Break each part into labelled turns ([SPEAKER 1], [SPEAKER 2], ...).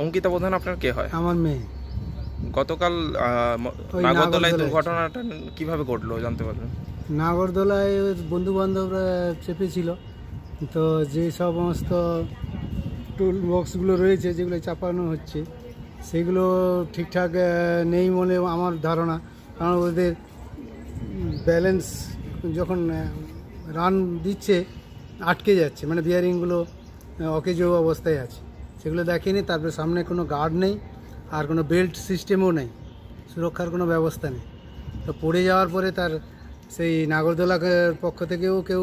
[SPEAKER 1] অঙ্কিতা প্রধান আপনার কে হয় আমার মেয়ে গতকাল নাগরদোলায় দুর্ঘটনাটা কিভাবে ঘটলো জানতে পারবেন
[SPEAKER 2] নাগরদোলায় বন্ধু বান্ধবরা চেপেছিল তো যে সমস্ত টুল বক্সগুলো রয়েছে যেগুলো চাপানো হচ্ছে সেগুলো ঠিকঠাক নেই বলে আমার ধারণা কারণ ওদের ব্যালেন্স যখন রান দিচ্ছে আটকে যাচ্ছে মানে বিয়ারিংগুলো অকেজ অবস্থায় আছে সেগুলো দেখেনি তারপরে সামনে কোনো গার্ড নেই আর কোনো বেল্ট সিস্টেমও নেই সুরক্ষার কোনো ব্যবস্থা নেই তো পড়ে যাওয়ার পরে তার সেই নাগরদোলা পক্ষ থেকেও কেউ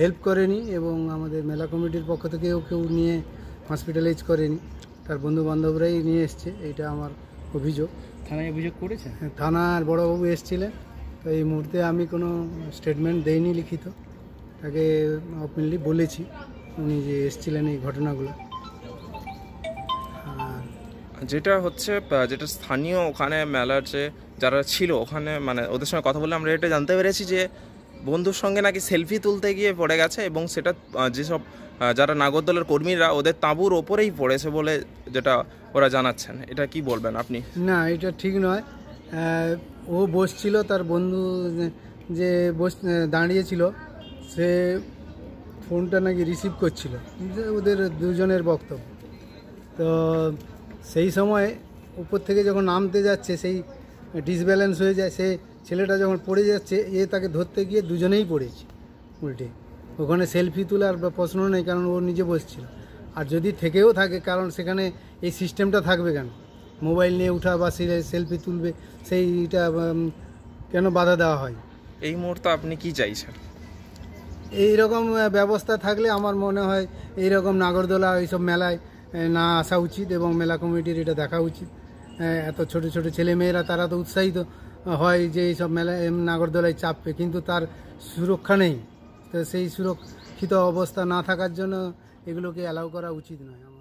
[SPEAKER 2] হেল্প করেনি এবং আমাদের মেলা কমিটির পক্ষ থেকেও কেউ নিয়ে হসপিটালাইজ করেনি তার বন্ধু বান্ধবরাই নিয়ে এসছে এইটা আমার অভিযোগ থানায় অভিযোগ করেছে হ্যাঁ, থানার বড়োবাবু এসেছিলেন তো এই মুহূর্তে আমি কোনো স্টেটমেন্ট দেইনি লিখিত তাকে অপেনলি বলেছি উনি যে এসেছিলেন এই ঘটনাগুলো
[SPEAKER 1] যেটা হচ্ছে যেটা স্থানীয় ওখানে মেলার যে যারা ছিল ওখানে মানে ওদের সঙ্গে কথা বলে আমরা এটা জানতে পেরেছি যে বন্ধুর সঙ্গে নাকি সেলফি তুলতে গিয়ে পড়ে গেছে এবং সেটা যেসব যারা নাগরদলের কর্মীরা ওদের তাঁবুর ওপরেই পড়েছে বলে যেটা ওরা জানাচ্ছেন এটা কি বলবেন আপনি
[SPEAKER 2] না এটা ঠিক নয় ও বসছিল তার বন্ধু যে বস দাঁড়িয়েছিল সে ফোনটা নাকি রিসিভ করছিল ওদের দুজনের বক্তব্য তো সেই সময় উপর থেকে যখন নামতে যাচ্ছে সেই ডিসব্যালেন্স হয়ে যায় সে ছেলেটা যখন পড়ে যাচ্ছে এ তাকে ধরতে গিয়ে দুজনেই পড়েছে উল্টে ওখানে সেলফি তোলার বা প্রশ্ন নেই কারণ ও নিজে বসছিল আর যদি থেকেও থাকে কারণ সেখানে এই সিস্টেমটা থাকবে কেন মোবাইল নিয়ে উঠা বা সেলফি তুলবে সেইটা কেন বাধা দেওয়া হয়
[SPEAKER 1] এই মুহূর্তে আপনি কি চাইছেন
[SPEAKER 2] এই রকম ব্যবস্থা থাকলে আমার মনে হয় এই রকম নাগরদোলা এইসব মেলায় না আসা উচিত এবং মেলা কমিটির এটা দেখা উচিত এত ছোট ছোট ছেলেমেয়েরা তারা তো উৎসাহিত হয় যে এইসব মেলা নাগরদোলায় চাপবে কিন্তু তার সুরক্ষা নেই তো সেই সুরক্ষিত অবস্থা না থাকার জন্য এগুলোকে অ্যালাউ করা উচিত নয়